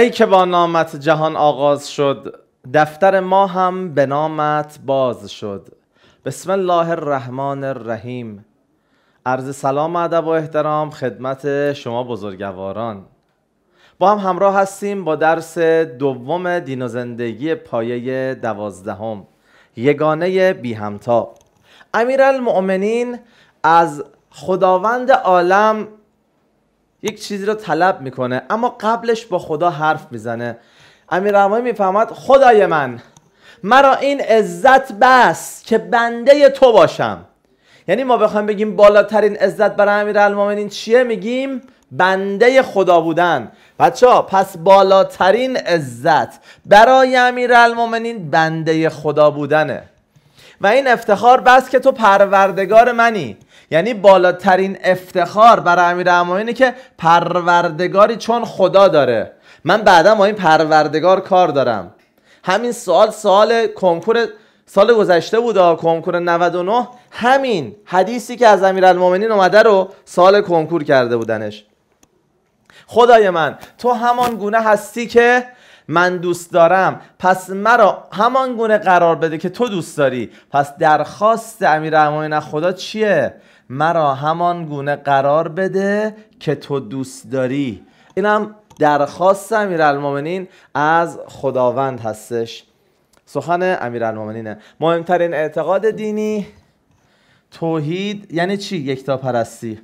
ای که با نامت جهان آغاز شد دفتر ما هم به نامت باز شد بسم الله الرحمن الرحیم عرض سلام ادب و احترام خدمت شما بزرگواران با هم همراه هستیم با درس دوم دین و زندگی پایه دوازدهم یگانه بی همتا امیرالمؤمنین از خداوند عالم یک چیزی رو طلب میکنه اما قبلش با خدا حرف میزنه امیر میفهمد خدای من مرا این عزت بس که بنده تو باشم یعنی ما بخوایم بگیم بالاترین عزت برای امیرالمومنین چیه میگیم بنده خدا بودن بچه پس بالاترین عزت برای امیرالمومنین بنده خدا بودنه و این افتخار بس که تو پروردگار منی یعنی بالاترین افتخار برای امیر که پروردگاری چون خدا داره من بعدا با این پروردگار کار دارم همین سال سال کنکور سال گذشته بود کنکور 99 همین حدیثی که از امیرالمومنین اومده رو سال کنکور کرده بودنش خدای من تو همان گونه هستی که من دوست دارم پس مرا همان گونه قرار بده که تو دوست داری پس درخواست امیر از خدا چیه مرا همان گونه قرار بده که تو دوست داری اینم درخواست امیرالمومنین از خداوند هستش سخن امیرالمومنینه مهمترین اعتقاد دینی توحید یعنی چی یکتا پرستی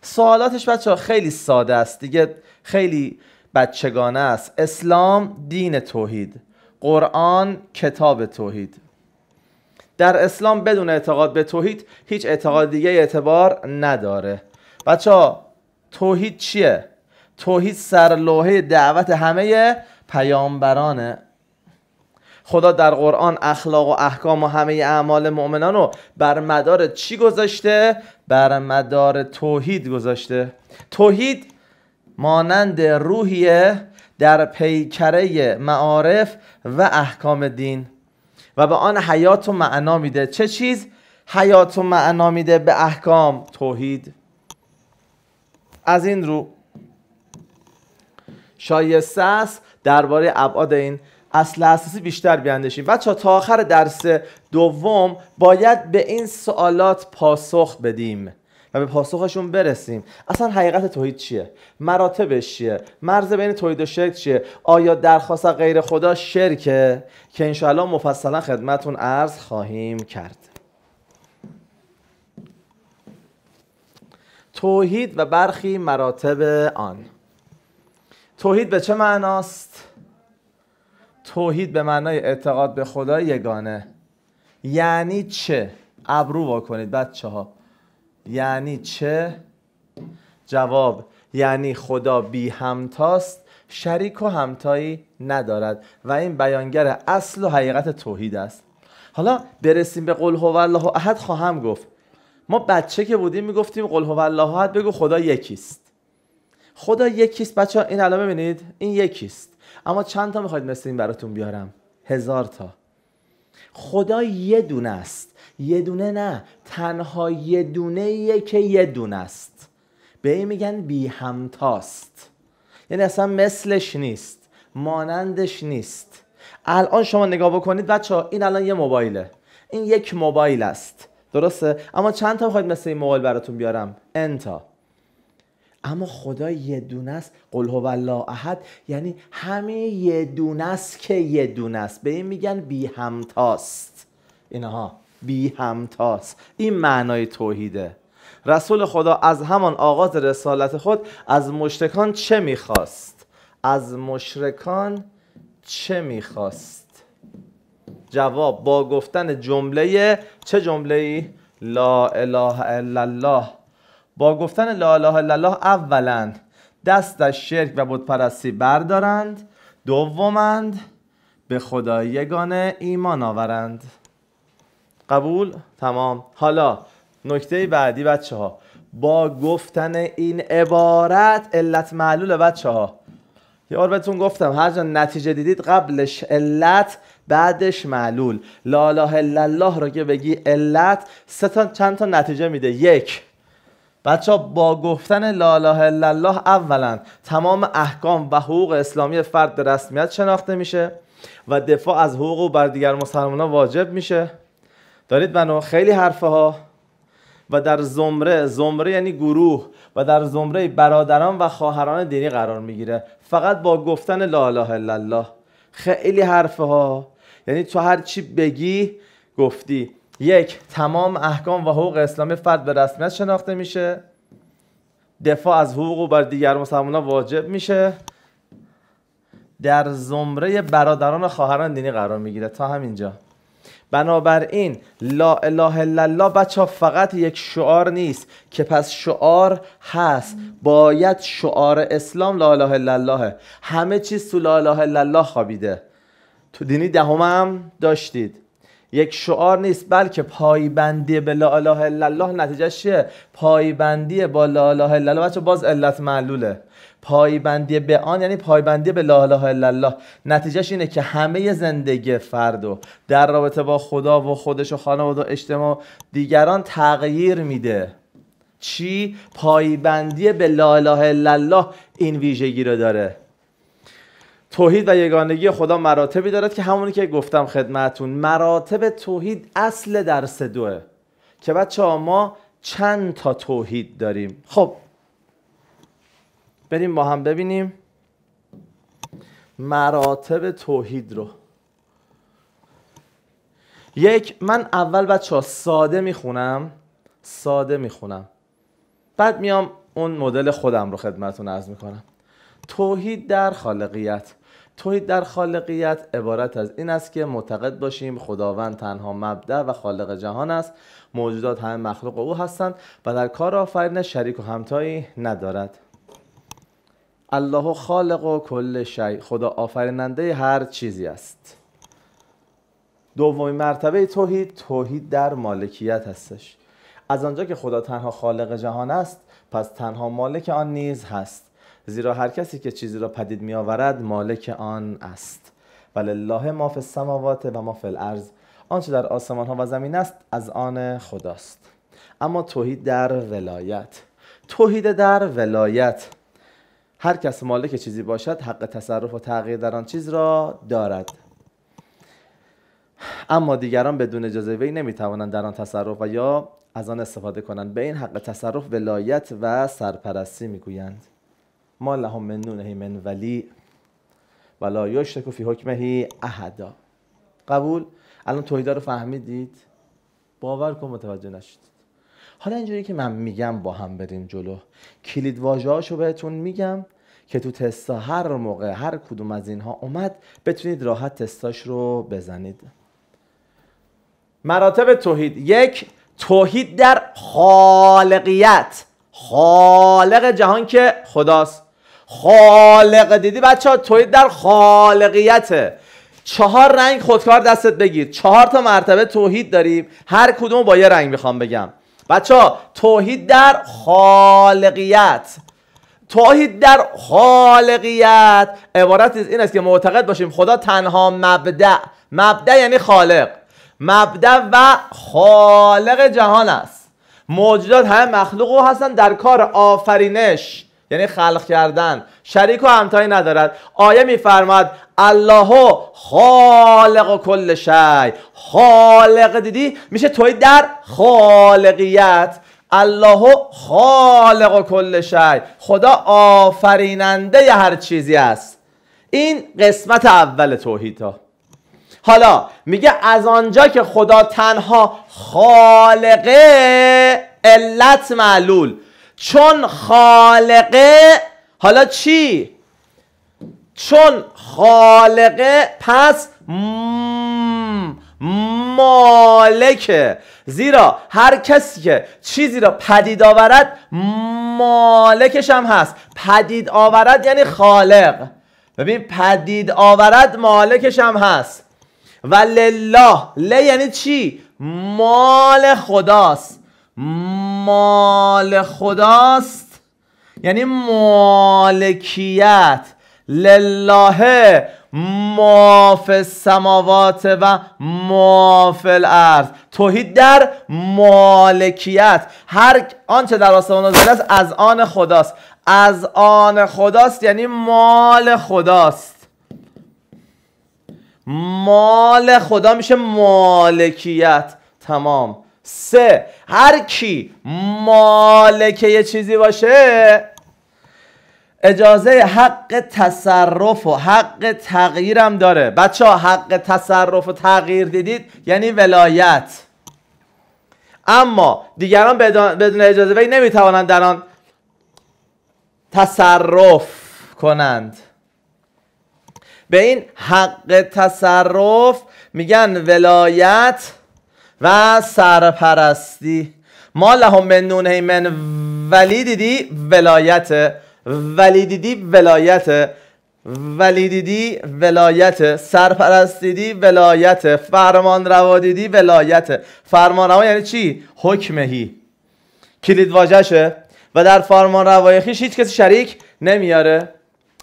سوالاتش بچه ها خیلی ساده است دیگه خیلی بچگانه است اسلام دین توحید قرآن کتاب توحید در اسلام بدون اعتقاد به توحید هیچ اعتقاد دیگه اعتبار نداره بچه ها توحید چیه؟ توحید سرلوحه دعوت همه پیامبرانه خدا در قرآن اخلاق و احکام و همه اعمال مؤمنان رو بر مدار چی گذاشته؟ بر مدار توحید گذاشته توحید مانند روحیه در پیکره معارف و احکام دین و به آن حیات و معنا میده چه چیز حیات و معنا میده به احکام توحید از این رو شایسته است درباره ابعاد این اصل اساسی بیشتر بیاندیشیم بچه تا آخر درس دوم باید به این سوالات پاسخ بدیم و به پاسخشون برسیم اصلا حقیقت توحید چیه مراتبش چیه مرز بین توحید و شرک چیه آیا درخواست غیر خدا شرکه که انشاءالله مفصلا خدمتون عرض خواهیم کرد توحید و برخی مراتب آن توحید به چه معناست؟ توحید به معنای اعتقاد به خدا یگانه یعنی چه؟ ابرو واکنید بچه ها یعنی چه؟ جواب یعنی خدا بی همتاست شریک و همتایی ندارد و این بیانگر اصل و حقیقت توحید است حالا برسیم به قول هو الله احد خواهم گفت ما بچه که بودیم میگفتیم قول هو الله احد بگو خدا یکیست خدا یکیست بچه ها این الان ببینید این یکیست اما چند تا میخواید مثل این براتون بیارم هزار تا خدا یه دونه است یه دونه نه تنها یه دونه که یه دونه است به این میگن بی همتاست یعنی اصلا مثلش نیست مانندش نیست الان شما نگاه بکنید بچه این الان یه موبایله این یک موبایل است درسته اما چند تا میخواید مثل این موبایل براتون بیارم انتا اما خدا یه دونه است قل هو الله احد یعنی همه یه دونه است که یه دونه است به این میگن بی همتاست اینها بی همتاست این معنای توحیده رسول خدا از همان آغاز رسالت خود از مشرکان چه میخواست از مشرکان چه میخواست جواب با گفتن جمله چه جمله ای لا اله الا الله با گفتن لا اله الا الله اولا دست از شرک و بتپرستی بردارند دومند به خدای یگانه ایمان آورند قبول تمام حالا نکته بعدی بچه ها با گفتن این عبارت علت معلول بچه ها یه بار بهتون گفتم هر جا نتیجه دیدید قبلش علت بعدش معلول لا اله الا الله رو که بگی علت سه تا چند تا نتیجه میده یک بچه با گفتن لا اله الا الله اولا تمام احکام و حقوق اسلامی فرد به رسمیت شناخته میشه و دفاع از حقوق و بر دیگر مسلمان ها واجب میشه دارید منو خیلی حرفه ها و در زمره زمره یعنی گروه و در زمره برادران و خواهران دینی قرار میگیره فقط با گفتن لا اله الا الله خیلی حرفه ها یعنی تو هر چی بگی گفتی یک تمام احکام و حقوق اسلامی فرد به رسمیت شناخته میشه دفاع از حقوق و بر دیگر مسلمان واجب میشه در زمره برادران و خواهران دینی قرار میگیره تا همینجا بنابراین لا اله الا الله بچه ها فقط یک شعار نیست که پس شعار هست باید شعار اسلام لا اله الا الله همه چیز تو لا اله الا الله خوابیده تو دینی دهم هم داشتید یک شعار نیست بلکه پایبندی به لا اله الا الله نتیجه چیه پایبندی با لا اله الا الله بچه باز علت معلوله پایبندی به آن یعنی پایبندی به لا اله الا الله نتیجهش اینه که همه زندگی فردو در رابطه با خدا و خودش و خانواده و اجتماع دیگران تغییر میده چی پایبندی به لا اله الا الله این ویژگی رو داره توحید و یگانگی خدا مراتبی دارد که همونی که گفتم خدمتون مراتب توحید اصل درس دوه که بچه ها ما چند تا توحید داریم خب بریم با هم ببینیم مراتب توحید رو یک من اول بچه ها ساده میخونم ساده میخونم بعد میام اون مدل خودم رو خدمتون عرض میکنم توحید در خالقیت توحید در خالقیت عبارت از این است که معتقد باشیم خداوند تنها مبدع و خالق جهان است موجودات همه مخلوق او هستند و در کار آفرین شریک و همتایی ندارد الله خالق و کل شی خدا آفریننده هر چیزی است دومین مرتبه توحید توحید در مالکیت هستش از آنجا که خدا تنها خالق جهان است پس تنها مالک آن نیز هست زیرا هر کسی که چیزی را پدید می آورد مالک آن است ولله ما فی السماوات و ما فی الارض آنچه در آسمان ها و زمین است از آن خداست اما توحید در ولایت توحید در ولایت هر کس مالک چیزی باشد حق تصرف و تغییر در آن چیز را دارد اما دیگران بدون اجازه وی نمیتوانند در آن تصرف و یا از آن استفاده کنند به این حق تصرف ولایت و سرپرستی میگویند ما لهم من نونه من ولی ولا یشتکو فی حکمه احدا قبول الان تویده رو فهمیدید باور کن متوجه نشید. حالا اینجوری که من میگم با هم بریم جلو کلید رو بهتون میگم که تو تستا هر موقع هر کدوم از اینها اومد بتونید راحت تستاش رو بزنید مراتب توحید یک توحید در خالقیت خالق جهان که خداست خالق دیدی بچه ها توی در خالقیته چهار رنگ خودکار دستت بگیر چهار تا مرتبه توحید داریم هر کدوم با یه رنگ میخوام بگم بچه ها توحید در خالقیت توحید در خالقیت عبارت این است که معتقد باشیم خدا تنها مبدع مبدع یعنی خالق مبدع و خالق جهان است موجودات همه مخلوق هستن در کار آفرینش یعنی خلق کردن شریک و همتایی ندارد آیه میفرماد الله خالق و کل شی خالق دیدی میشه توی در خالقیت الله خالق و کل شی خدا آفریننده ی هر چیزی است این قسمت اول توحید ها حالا میگه از آنجا که خدا تنها خالقه علت معلول چون خالقه حالا چی؟ چون خالقه پس مالکه زیرا هر کسی که چیزی را پدید آورد مالکش هم هست پدید آورد یعنی خالق ببین پدید آورد مالکش هم هست و لله ل یعنی چی مال خداست مال خداست یعنی مالکیت لله ماف سماوات و مافل الارض توحید در مالکیت هر آنچه در آسمان نازل است از آن خداست از آن خداست یعنی مال خداست مال خدا میشه مالکیت تمام سه هر کی مالک یه چیزی باشه اجازه حق تصرف و حق تغییرم داره بچه ها حق تصرف و تغییر دیدید یعنی ولایت اما دیگران بدون اجازه وی نمیتوانند در آن تصرف کنند به این حق تصرف میگن ولایت و سرپرستی ما لهم من نونه من ولی دیدی ولایت ولی دیدی ولایت ولی دیدی ولایت سرپرستی دیدی ولایت فرمان روا دیدی ولایت فرمان روا یعنی چی حکمهی کلید واجهشه و در فرمان روای خیش هیچ کسی شریک نمیاره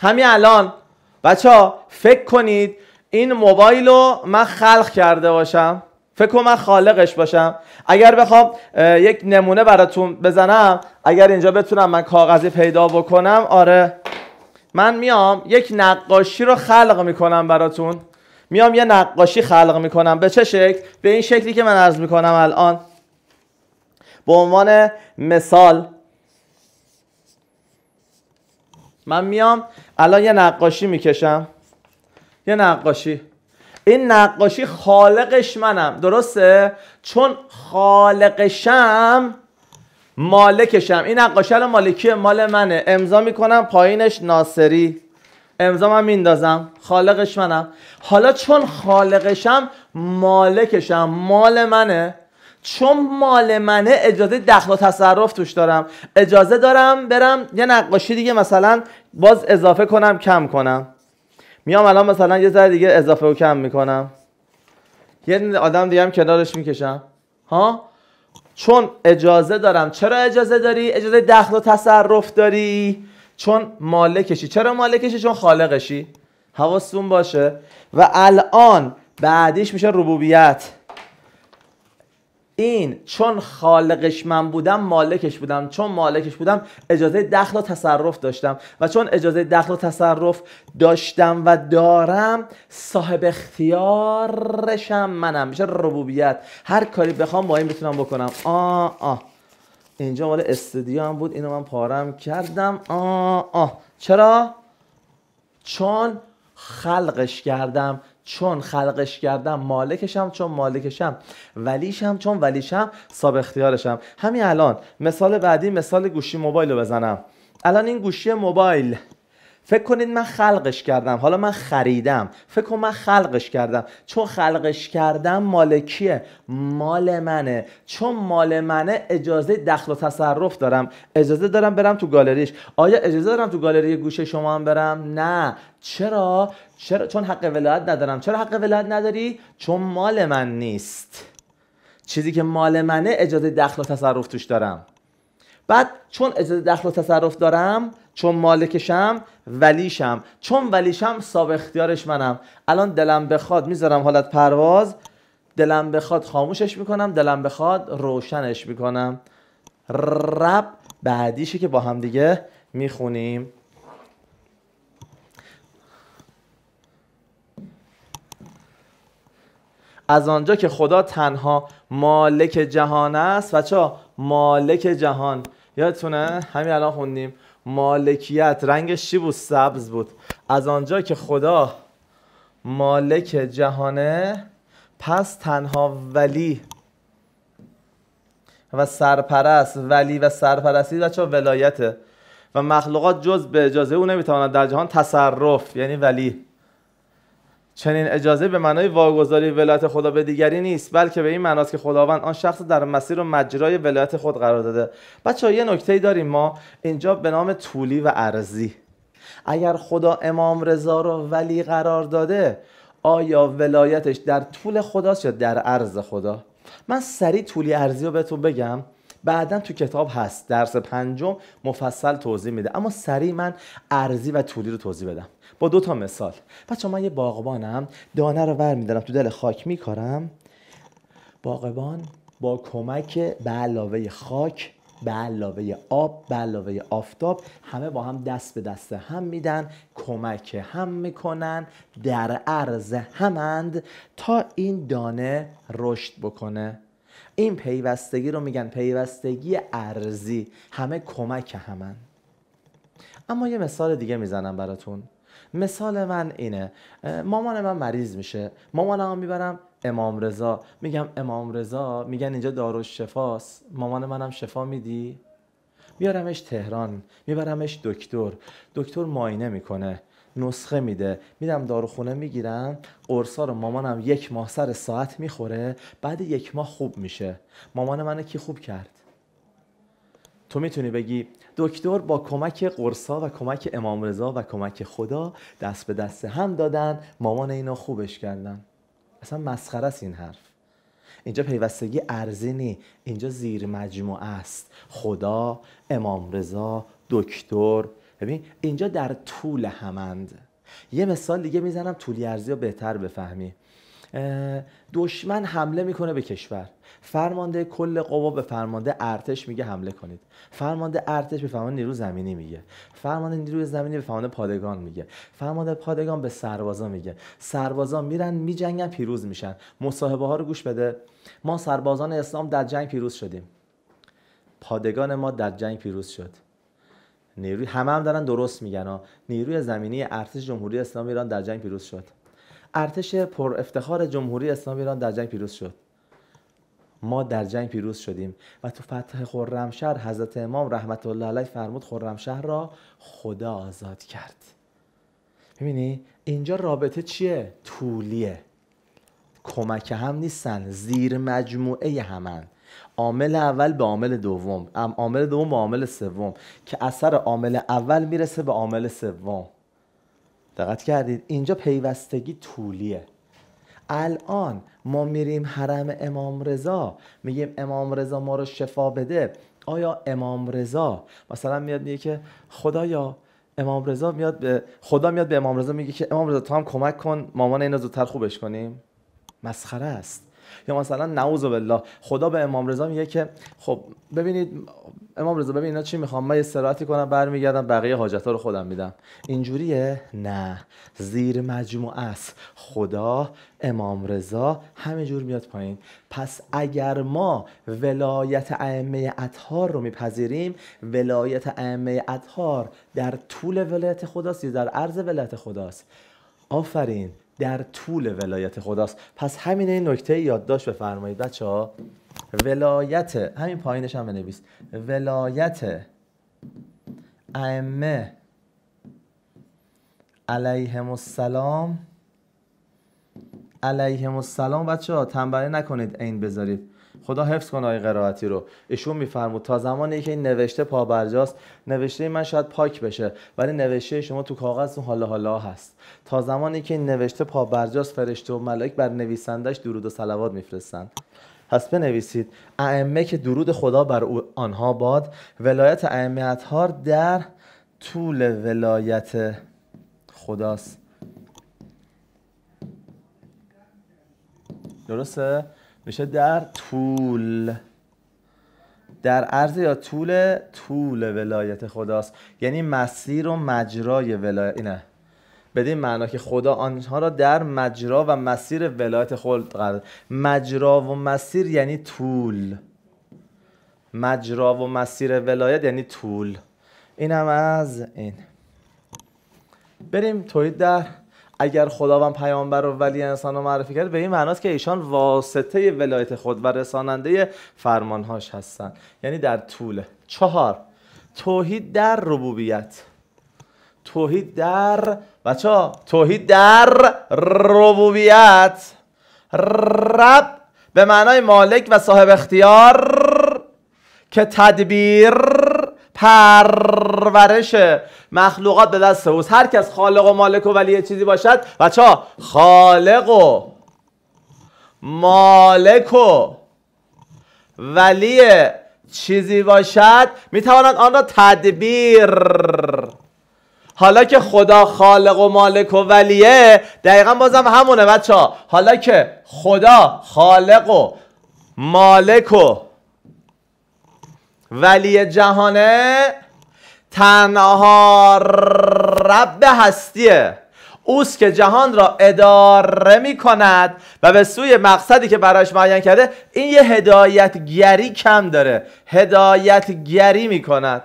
همین الان بچه ها فکر کنید این موبایل رو من خلق کرده باشم فکر من خالقش باشم اگر بخوام یک نمونه براتون بزنم اگر اینجا بتونم من کاغذی پیدا بکنم آره من میام یک نقاشی رو خلق میکنم براتون میام یه نقاشی خلق میکنم به چه شکل به این شکلی که من عرض میکنم الان به عنوان مثال من میام الان یه نقاشی میکشم یه نقاشی این نقاشی خالقش منم درسته چون خالقشم مالکشم این نقاشی الان مالکیه مال منه امضا میکنم پایینش ناصری امضا من میندازم خالقش منم حالا چون خالقشم مالکشم مال منه چون مال منه اجازه دخل و تصرف توش دارم اجازه دارم برم یه نقاشی دیگه مثلا باز اضافه کنم کم کنم میام الان مثلا یه ذره دیگه اضافه و کم میکنم یه آدم دیگه هم کنارش میکشم ها چون اجازه دارم چرا اجازه داری اجازه دخل و تصرف داری چون مالکشی چرا مالکشی چون خالقشی حواستون باشه و الان بعدیش میشه ربوبیت این چون خالقش من بودم مالکش بودم چون مالکش بودم اجازه دخل و تصرف داشتم و چون اجازه دخل و تصرف داشتم و دارم صاحب اختیارشم منم میشه ربوبیت هر کاری بخوام با این میتونم بکنم آه آه اینجا مال استودیو هم بود اینو من پارم کردم آه آه چرا؟ چون خلقش کردم چون خلقش کردم مالکشم چون مالکشم ولیشم چون ولیشم صاحب اختیارشم همین الان مثال بعدی مثال گوشی موبایل رو بزنم الان این گوشی موبایل فکر کنید من خلقش کردم حالا من خریدم فکر کن من خلقش کردم چون خلقش کردم مالکیه مال منه چون مال منه اجازه دخل و تصرف دارم اجازه دارم برم تو گالریش آیا اجازه دارم تو گالری گوشه شما هم برم نه چرا چرا چون حق ولایت ندارم چرا حق ولایت نداری چون مال من نیست چیزی که مال منه اجازه دخل و تصرف توش دارم بعد چون اجازه دخل و تصرف دارم چون مالکشم ولیشم چون ولیشم صاحب اختیارش منم الان دلم بخواد میذارم حالت پرواز دلم بخواد خاموشش میکنم دلم بخواد روشنش میکنم رب بعدیشه که با هم دیگه میخونیم از آنجا که خدا تنها مالک جهان است بچا مالک جهان یادتونه همین الان خوندیم مالکیت رنگش چی بود سبز بود از آنجا که خدا مالک جهانه پس تنها ولی و سرپرست ولی و سرپرستی بچه ولایته و مخلوقات جز به اجازه او نمیتواند در جهان تصرف یعنی ولی چنین اجازه به معنای واگذاری ولایت خدا به دیگری نیست بلکه به این معناست که خداوند آن شخص در مسیر و مجرای ولایت خود قرار داده بچه یه نکته داریم ما اینجا به نام طولی و عرضی اگر خدا امام رضا رو ولی قرار داده آیا ولایتش در طول خداست یا در عرض خدا من سریع طولی ارزی رو تو بگم بعدا تو کتاب هست درس پنجم مفصل توضیح میده اما سریع من ارزی و طولی رو توضیح بدم با دو تا مثال بچه من یه باغبانم دانه رو ور میدارم تو دل خاک میکارم باغبان با کمک به علاوه خاک به علاوه آب به علاوه آفتاب همه با هم دست به دست هم میدن کمک هم میکنن در عرض همند تا این دانه رشد بکنه این پیوستگی رو میگن پیوستگی ارزی همه کمک همند اما یه مثال دیگه میزنم براتون مثال من اینه مامان من مریض میشه مامانم میبرم امام رضا میگم امام رضا میگن اینجا شفاست. مامان منم شفا میدی میارمش تهران میبرمش دکتر دکتر ماینه میکنه نسخه میده میدم داروخونه میگیرم قرصا رو مامانم یک ماه سر ساعت میخوره بعد یک ماه خوب میشه مامان منو کی خوب کرد تو میتونی بگی دکتر با کمک قرصا و کمک امام رضا و کمک خدا دست به دست هم دادن مامان اینا خوبش کردن اصلا مسخره است این حرف اینجا پیوستگی ارزی نی اینجا زیر مجموعه است خدا امام رضا دکتر ببین اینجا در طول همند یه مثال دیگه میزنم طولی ارزی رو بهتر بفهمی دشمن حمله میکنه به کشور فرمانده کل قوا به فرمانده ارتش میگه حمله کنید فرمانده ارتش به فرمانده نیرو زمینی میگه فرمانده نیرو زمینی به فرمانده پادگان میگه فرمانده پادگان به سربازا میگه سربازا میرن میجنگن پیروز میشن مصاحبه ها رو گوش بده ما سربازان اسلام در جنگ پیروز شدیم پادگان ما در جنگ پیروز شد نیروی همه هم دارن درست میگن نیروی زمینی ارتش جمهوری اسلامی ایران در جنگ پیروز شد ارتش پر افتخار جمهوری اسلامی ایران در جنگ پیروز شد ما در جنگ پیروز شدیم و تو فتح خرمشهر حضرت امام رحمت الله علیه فرمود خرمشهر را خدا آزاد کرد میبینی اینجا رابطه چیه طولیه کمک هم نیستن زیر مجموعه همن عامل اول به عامل دوم عامل دوم به عامل سوم که اثر عامل اول میرسه به عامل سوم دقت کردید اینجا پیوستگی طولیه الان ما میریم حرم امام رضا میگیم امام رضا ما رو شفا بده آیا امام رضا مثلا میاد میگه که خدایا امام رضا میاد به خدا میاد به امام رضا میگه که امام رضا تو هم کمک کن مامان اینو زودتر خوبش کنیم مسخره است یا مثلا نعوذ بالله خدا به امام رضا میگه که خب ببینید امام رضا ببین اینا چی میخوام من استراحتی کنم برمیگردم بقیه حاجت ها رو خودم میدم اینجوریه نه زیر مجموعه است خدا امام رضا همه جور میاد پایین پس اگر ما ولایت ائمه اطهار رو میپذیریم ولایت ائمه اطهار در طول ولایت خداست یا در عرض ولایت خداست آفرین در طول ولایت خداست پس همین این نکته یادداشت بفرمایید بچه ها ولایت همین پایینش هم بنویس ولایت ائمه علیهم السلام علیهم السلام بچه ها تنبره نکنید عین بذارید خدا حفظ کنه آقای قرائتی رو ایشون میفرمود تا زمانی که این نوشته پا پابرجاست نوشته من شاید پاک بشه ولی نوشته شما تو کاغذتون حالا حالا هست تا زمانی که این نوشته پا پابرجاست فرشته و ملائک بر نویسندش درود و صلوات میفرستند پس بنویسید ائمه که درود خدا بر آنها باد ولایت ائمه اطهار در طول ولایت خداست درسته میشه در طول در عرض یا طول طول ولایت خداست یعنی مسیر و مجرای ولایت اینه بدین معنا که خدا آنها را در مجرا و مسیر ولایت خود قرار مجرا و مسیر یعنی طول مجرا و مسیر ولایت یعنی طول این هم از این بریم توحید در اگر خداوند پیامبر و ولی انسان رو معرفی کرد به این معناست که ایشان واسطه ولایت خود و رساننده فرمانهاش هستند یعنی در طول چهار توحید در ربوبیت توحید در بچه توحید در ربوبیت رب به معنای مالک و صاحب اختیار که تدبیر پرورش مخلوقات به دست اوست هر کس خالق و مالک و ولی چیزی باشد بچه ها خالق و مالک و ولی چیزی باشد میتواند آن را تدبیر حالا که خدا خالق و مالک و ولیه دقیقا بازم همونه بچه ها حالا که خدا خالق و مالک و ولی جهانه تنها رب هستیه اوست که جهان را اداره می کند و به سوی مقصدی که برایش معین کرده این یه هدایتگری کم داره هدایتگری می کند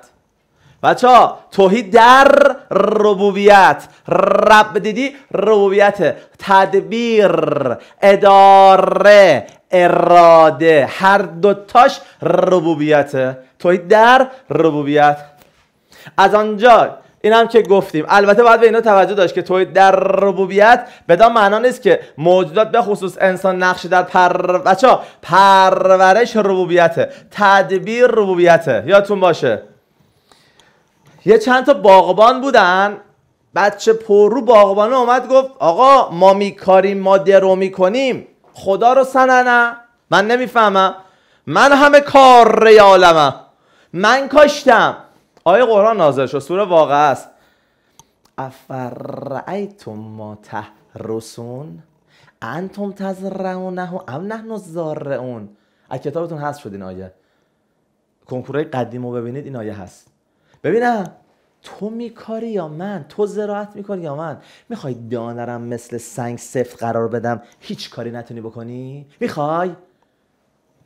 بچه ها توحید در ربوبیت رب دیدی ربوبیت تدبیر اداره اراده هر دوتاش ربوبیته توحید در ربوبیت از آنجا این هم که گفتیم البته باید به اینا توجه داشت که توحید در ربوبیت بدان معنا نیست که موجودات به خصوص انسان نقشی در پر بچا پرورش ربوبیته تدبیر ربوبیته یادتون باشه یه چند تا باغبان بودن بچه پررو باغبانه اومد گفت آقا ما میکاریم ما درو میکنیم خدا رو سننه من نمیفهمم من همه کار ریالمه من کاشتم آیه قرآن نازل شد سوره واقع است افرعیتم ما تحرسون انتم تزرعونه ام نحن نزارعون از کتابتون هست شد این آیه کنکورای قدیم رو ببینید این آیه هست ببینم تو میکاری یا من تو زراعت میکنی یا من میخوای دانرم مثل سنگ سفت قرار بدم هیچ کاری نتونی بکنی میخوای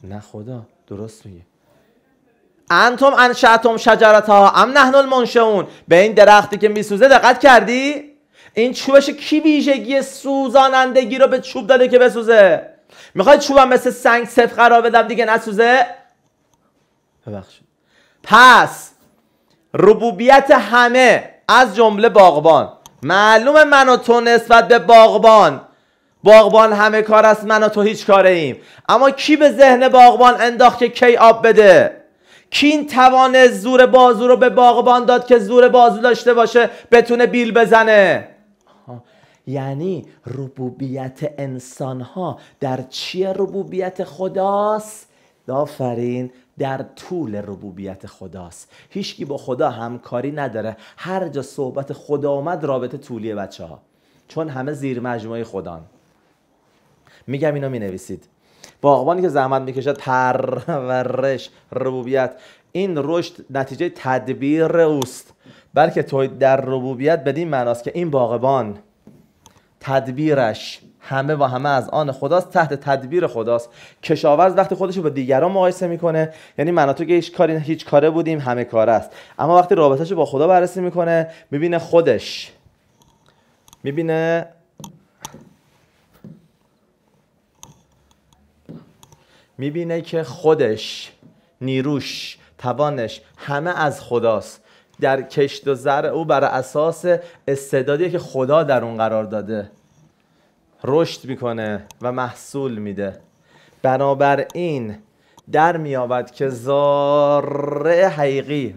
نه خدا درست میگه انتم انشعتم شجرتها ام نحن المنشئون به این درختی که میسوزه دقت کردی این چوبش کی ویژگی سوزانندگی رو به چوب داده که بسوزه میخوای چوبم مثل سنگ سفت قرار بدم دیگه نسوزه ببخشید پس ربوبیت همه از جمله باغبان معلوم من و تو نسبت به باغبان باغبان همه کار است من و تو هیچ کاره ایم اما کی به ذهن باغبان انداخت که کی آب بده کی این توان زور بازو رو به باغبان داد که زور بازو داشته باشه بتونه بیل بزنه یعنی ربوبیت انسان ها در چیه ربوبیت خداست دافرین؟ در طول ربوبیت خداست هیچکی با خدا همکاری نداره هر جا صحبت خدا آمد رابطه طولی بچه ها چون همه زیر مجموعه خدان میگم اینو مینویسید باغبانی که زحمت میکشه پرورش ربوبیت این رشد نتیجه تدبیر اوست بلکه توی در ربوبیت بدین معناست که این باغبان تدبیرش همه و همه از آن خداست تحت تدبیر خداست کشاورز وقتی خودش رو با دیگران مقایسه میکنه یعنی من تو که هیچ کاری هیچ کاره بودیم همه کار است اما وقتی رابطهش رو با خدا بررسی میکنه میبینه خودش میبینه میبینه که خودش نیروش توانش همه از خداست در کشت و زر او بر اساس استعدادی که خدا در اون قرار داده رشد میکنه و محصول میده بنابراین در میابد که ذره حقیقی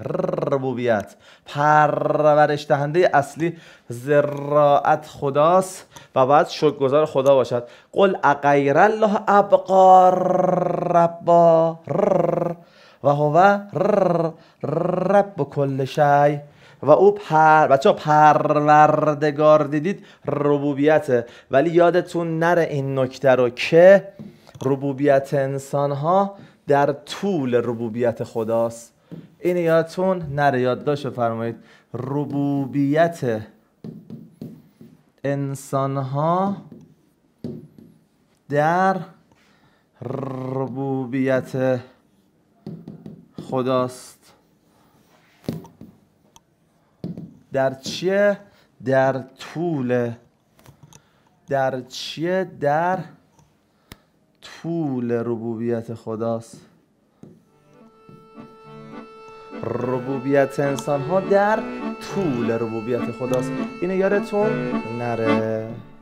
ربوبیت پرورش دهنده اصلی زراعت خداست و باید شکرگزار خدا باشد قل اغیر الله ابقا ربا و هو رب کل شی و او پر بچه ها پروردگار دیدید ربوبیته ولی یادتون نره این نکته رو که ربوبیت انسان ها در طول ربوبیت خداست این یادتون نره یادداشت فرمایید ربوبیت انسان ها در ربوبیت خداست در چیه در طول در چیه در طول ربوبیت خداست ربوبیت انسان ها در طول ربوبیت خداست اینه یارتون نره